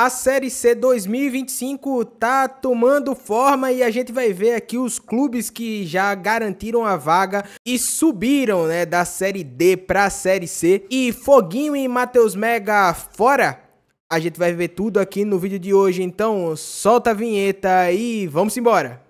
A Série C 2025 tá tomando forma e a gente vai ver aqui os clubes que já garantiram a vaga e subiram, né, da Série D para a Série C. E Foguinho e Matheus Mega fora. A gente vai ver tudo aqui no vídeo de hoje, então solta a vinheta e vamos embora.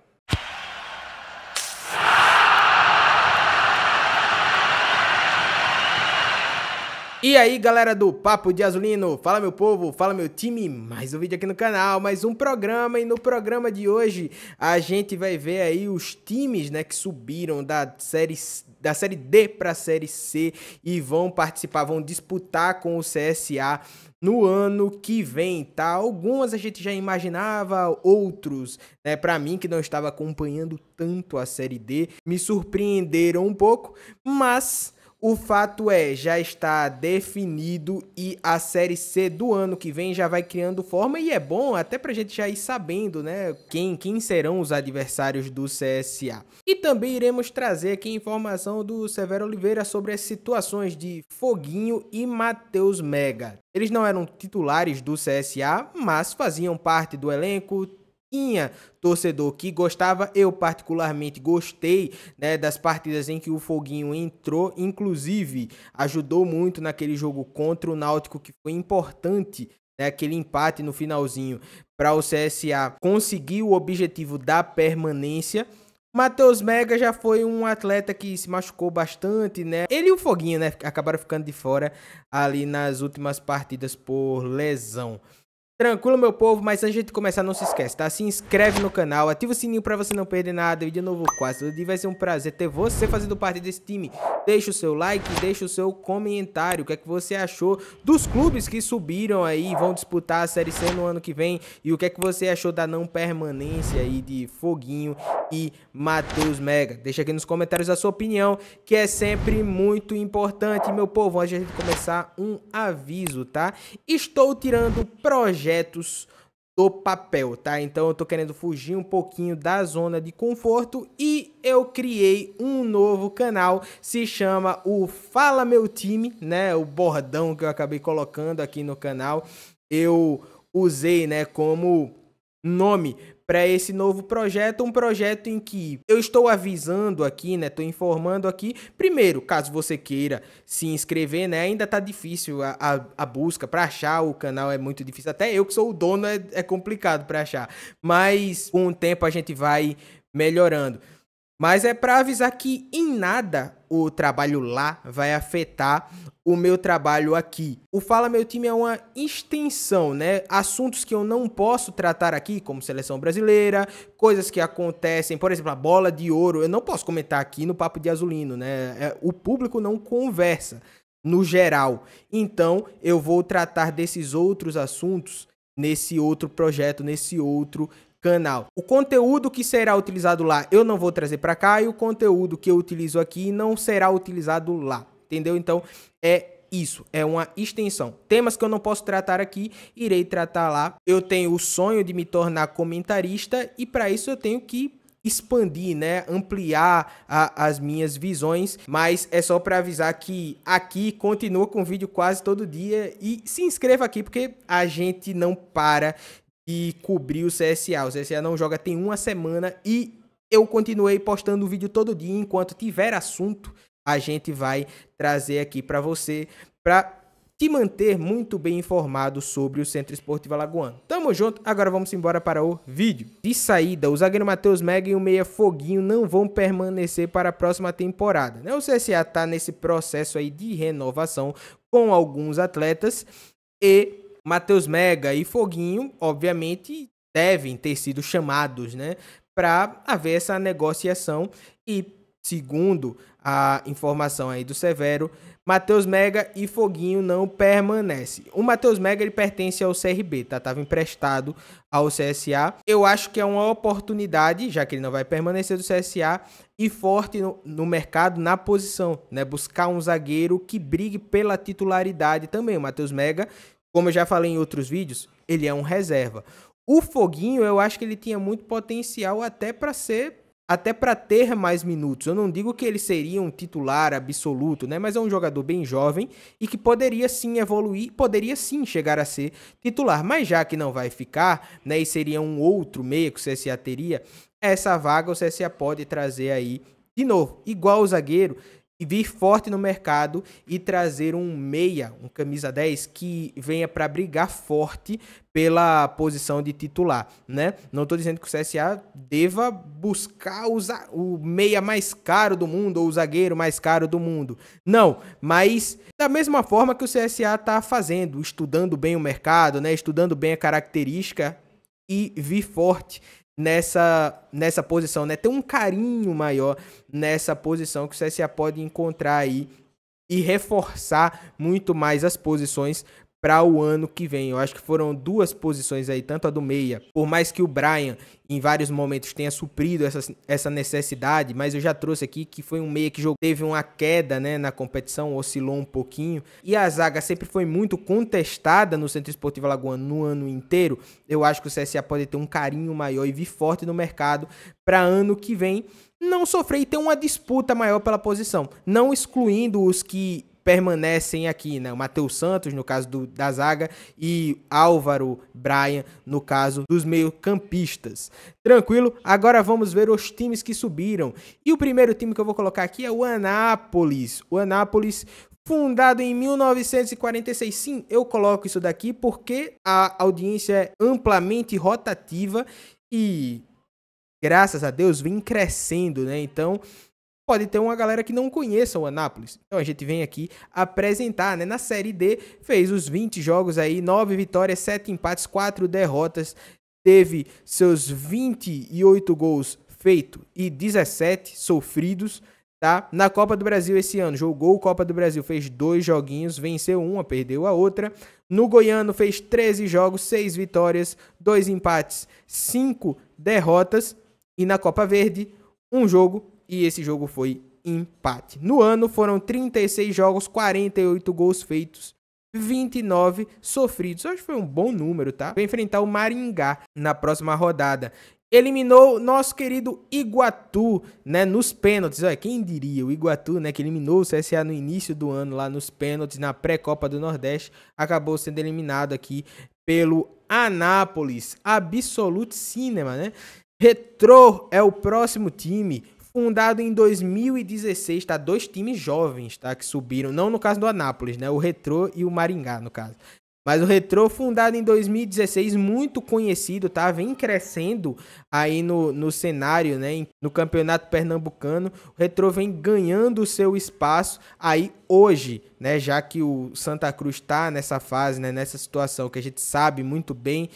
E aí galera do Papo de Azulino, fala meu povo, fala meu time, mais um vídeo aqui no canal, mais um programa e no programa de hoje a gente vai ver aí os times né, que subiram da série, da série D para a série C e vão participar, vão disputar com o CSA no ano que vem, tá? Algumas a gente já imaginava, outros, né, para mim que não estava acompanhando tanto a série D, me surpreenderam um pouco, mas o fato é, já está definido e a Série C do ano que vem já vai criando forma e é bom até para gente já ir sabendo, né, quem, quem serão os adversários do CSA. E também iremos trazer aqui informação do Severo Oliveira sobre as situações de Foguinho e Matheus Mega. Eles não eram titulares do CSA, mas faziam parte do elenco, tinha torcedor que gostava. Eu, particularmente, gostei né, das partidas em que o Foguinho entrou, inclusive ajudou muito naquele jogo contra o Náutico, que foi importante. Né, aquele empate no finalzinho para o CSA conseguir o objetivo da permanência. Matheus Mega já foi um atleta que se machucou bastante, né? Ele e o Foguinho, né? Acabaram ficando de fora ali nas últimas partidas por lesão. Tranquilo, meu povo, mas antes de começar, não se esquece, tá? Se inscreve no canal, ativa o sininho pra você não perder nada, vídeo novo quase todo dia, vai ser um prazer ter você fazendo parte desse time. Deixa o seu like, deixa o seu comentário, o que é que você achou dos clubes que subiram aí, vão disputar a Série C no ano que vem, e o que é que você achou da não permanência aí de Foguinho e Matheus Mega. Deixa aqui nos comentários a sua opinião, que é sempre muito importante, meu povo. Antes de começar, um aviso, tá? Estou tirando projetos projetos do papel, tá? Então eu tô querendo fugir um pouquinho da zona de conforto e eu criei um novo canal, se chama o Fala Meu Time, né? O bordão que eu acabei colocando aqui no canal. Eu usei, né, como nome para esse novo projeto, um projeto em que eu estou avisando aqui, né? Estou informando aqui. Primeiro, caso você queira se inscrever, né? Ainda tá difícil a, a, a busca para achar o canal é muito difícil. Até eu que sou o dono é, é complicado para achar. Mas com o tempo a gente vai melhorando. Mas é para avisar que em nada o trabalho lá vai afetar o meu trabalho aqui. O Fala Meu Time é uma extensão, né? Assuntos que eu não posso tratar aqui, como seleção brasileira, coisas que acontecem, por exemplo, a bola de ouro, eu não posso comentar aqui no Papo de Azulino, né? É, o público não conversa no geral. Então, eu vou tratar desses outros assuntos nesse outro projeto, nesse outro canal. O conteúdo que será utilizado lá eu não vou trazer para cá e o conteúdo que eu utilizo aqui não será utilizado lá, entendeu? Então é isso, é uma extensão. Temas que eu não posso tratar aqui, irei tratar lá. Eu tenho o sonho de me tornar comentarista e para isso eu tenho que expandir, né, ampliar a, as minhas visões, mas é só para avisar que aqui continua com vídeo quase todo dia e se inscreva aqui porque a gente não para e cobrir o CSA. O CSA não joga tem uma semana e eu continuei postando o vídeo todo dia. Enquanto tiver assunto, a gente vai trazer aqui para você, para te manter muito bem informado sobre o Centro Esportivo Alagoano. Tamo junto, agora vamos embora para o vídeo. De saída, o zagueiro Matheus Mega e o meia Foguinho não vão permanecer para a próxima temporada. Né? O CSA tá nesse processo aí de renovação com alguns atletas e Matheus Mega e Foguinho, obviamente, devem ter sido chamados, né, para haver essa negociação e segundo a informação aí do Severo, Matheus Mega e Foguinho não permanece. O Matheus Mega ele pertence ao CRB, tá? Tava emprestado ao CSA. Eu acho que é uma oportunidade, já que ele não vai permanecer do CSA, e forte no, no mercado na posição, né? Buscar um zagueiro que brigue pela titularidade também. O Matheus Mega como eu já falei em outros vídeos, ele é um reserva. O Foguinho, eu acho que ele tinha muito potencial até para ser até para ter mais minutos. Eu não digo que ele seria um titular absoluto, né? Mas é um jogador bem jovem e que poderia sim evoluir, poderia sim chegar a ser titular. Mas já que não vai ficar, né? E seria um outro meia que o CSA teria, essa vaga o CSA pode trazer aí de novo, igual o zagueiro, e vir forte no mercado e trazer um meia, um camisa 10 que venha para brigar forte pela posição de titular, né? Não estou dizendo que o CSA deva buscar usar o meia mais caro do mundo ou o zagueiro mais caro do mundo. Não, mas da mesma forma que o CSA está fazendo, estudando bem o mercado, né? Estudando bem a característica e vir forte nessa, nessa posição, né? Ter um carinho maior nessa posição que o CSA pode encontrar aí e reforçar muito mais as posições para o ano que vem. Eu acho que foram duas posições aí, tanto a do meia, por mais que o Brian em vários momentos tenha suprido essa, essa necessidade, mas eu já trouxe aqui que foi um meia que jogou, teve uma queda né, na competição, oscilou um pouquinho, e a zaga sempre foi muito contestada no Centro Esportivo Alagoano no ano inteiro. Eu acho que o CSA pode ter um carinho maior e vir forte no mercado para ano que vem não sofrer e ter uma disputa maior pela posição, não excluindo os que permanecem aqui, né? O Matheus Santos, no caso do, da zaga, e Álvaro Bryan, no caso dos meio-campistas. Tranquilo? Agora vamos ver os times que subiram. E o primeiro time que eu vou colocar aqui é o Anápolis. O Anápolis fundado em 1946. Sim, eu coloco isso daqui porque a audiência é amplamente rotativa e graças a Deus vem crescendo, né? Então, pode ter uma galera que não conheça o Anápolis. Então a gente vem aqui apresentar, né? Na Série D, fez os 20 jogos aí, 9 vitórias, 7 empates, 4 derrotas, teve seus 28 gols feitos e 17 sofridos, tá? Na Copa do Brasil esse ano, jogou Copa do Brasil, fez dois joguinhos, venceu uma, perdeu a outra. No Goiano fez 13 jogos, 6 vitórias, 2 empates, 5 derrotas. E na Copa Verde, um jogo, e esse jogo foi empate. No ano foram 36 jogos, 48 gols feitos, 29 sofridos. Acho que foi um bom número, tá? Vai enfrentar o Maringá na próxima rodada. Eliminou nosso querido Iguatu, né, nos pênaltis. Olha, quem diria, o Iguatu, né, que eliminou o CSA no início do ano lá nos pênaltis na pré-copa do Nordeste, acabou sendo eliminado aqui pelo Anápolis. Absolute Cinema, né? Retro é o próximo time fundado em 2016, tá? Dois times jovens, tá? Que subiram, não no caso do Anápolis, né? O Retrô e o Maringá, no caso. Mas o Retrô, fundado em 2016, muito conhecido, tá? Vem crescendo aí no, no cenário, né? No campeonato pernambucano. O Retrô vem ganhando o seu espaço aí hoje, né? Já que o Santa Cruz tá nessa fase, né? Nessa situação que a gente sabe muito bem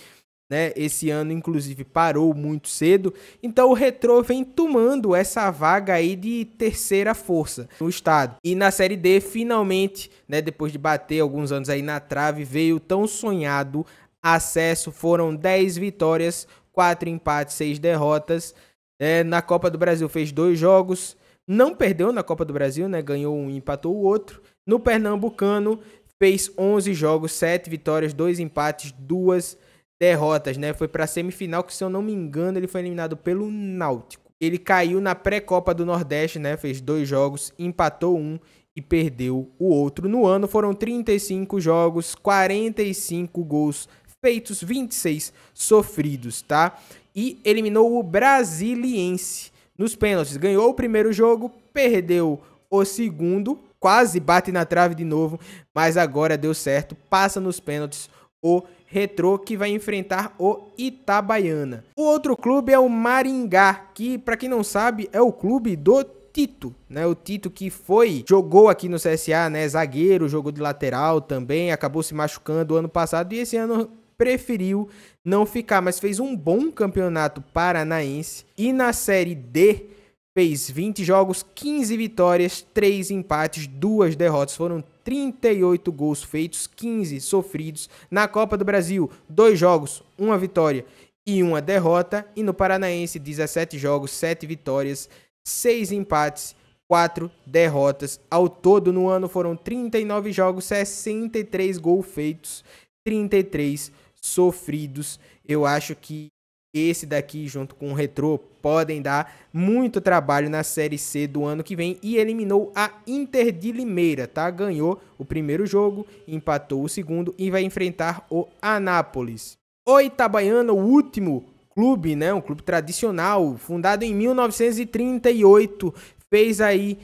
né? Esse ano, inclusive, parou muito cedo. Então, o Retro vem tomando essa vaga aí de terceira força no estado. E na Série D, finalmente, né? Depois de bater alguns anos aí na trave, veio tão sonhado acesso. Foram 10 vitórias, 4 empates, 6 derrotas. É, na Copa do Brasil fez dois jogos. Não perdeu na Copa do Brasil, né? Ganhou um e empatou o outro. No Pernambucano, fez 11 jogos, 7 vitórias, 2 empates, 2 derrotas derrotas, né? Foi para a semifinal que, se eu não me engano, ele foi eliminado pelo Náutico. Ele caiu na pré-copa do Nordeste, né? Fez dois jogos, empatou um e perdeu o outro. No ano foram 35 jogos, 45 gols feitos, 26 sofridos, tá? E eliminou o Brasiliense nos pênaltis. Ganhou o primeiro jogo, perdeu o segundo, quase bate na trave de novo, mas agora deu certo, passa nos pênaltis o Retrô, que vai enfrentar o Itabaiana. O outro clube é o Maringá, que, para quem não sabe, é o clube do Tito, né? O Tito que foi, jogou aqui no CSA, né? Zagueiro, jogou de lateral também, acabou se machucando ano passado e esse ano preferiu não ficar, mas fez um bom campeonato paranaense e na Série D fez 20 jogos, 15 vitórias, 3 empates, 2 derrotas. Foram 38 gols feitos, 15 sofridos. Na Copa do Brasil, dois jogos, uma vitória e uma derrota. E no Paranaense, 17 jogos, 7 vitórias, 6 empates, 4 derrotas. Ao todo, no ano foram 39 jogos, 63 gols feitos, 33 sofridos. Eu acho que esse daqui junto com o Retro podem dar muito trabalho na Série C do ano que vem e eliminou a Inter de Limeira, tá? Ganhou o primeiro jogo, empatou o segundo e vai enfrentar o Anápolis. O Itabaiana, o último clube, né? Um clube tradicional, fundado em 1938, fez aí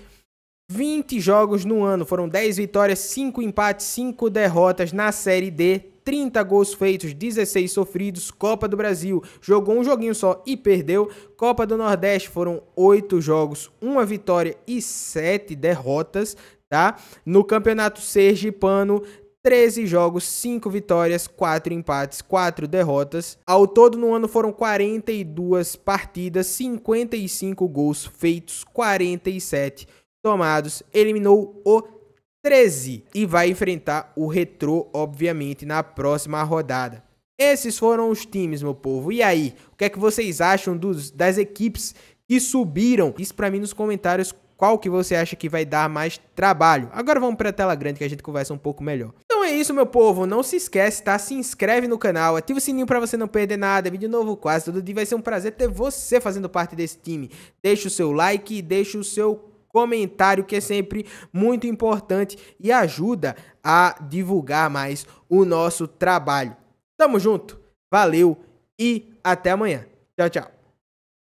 20 jogos no ano, foram 10 vitórias, 5 empates, 5 derrotas na Série D, 30 gols feitos, 16 sofridos. Copa do Brasil jogou um joguinho só e perdeu. Copa do Nordeste foram 8 jogos, 1 vitória e 7 derrotas. Tá? No Campeonato Sergipano, 13 jogos, 5 vitórias, 4 empates, 4 derrotas. Ao todo no ano foram 42 partidas, 55 gols feitos, 47 tomados. Eliminou o 13 e vai enfrentar o Retro, obviamente, na próxima rodada. Esses foram os times, meu povo. E aí, o que é que vocês acham dos, das equipes que subiram? Isso para mim nos comentários, qual que você acha que vai dar mais trabalho. Agora vamos para a tela grande que a gente conversa um pouco melhor. Então é isso, meu povo. Não se esquece, tá? Se inscreve no canal, ativa o sininho para você não perder nada. Vídeo novo quase todo dia. Vai ser um prazer ter você fazendo parte desse time. Deixa o seu like e deixa o seu comentário que é sempre muito importante e ajuda a divulgar mais o nosso trabalho. Tamo junto, valeu e até amanhã. Tchau, tchau.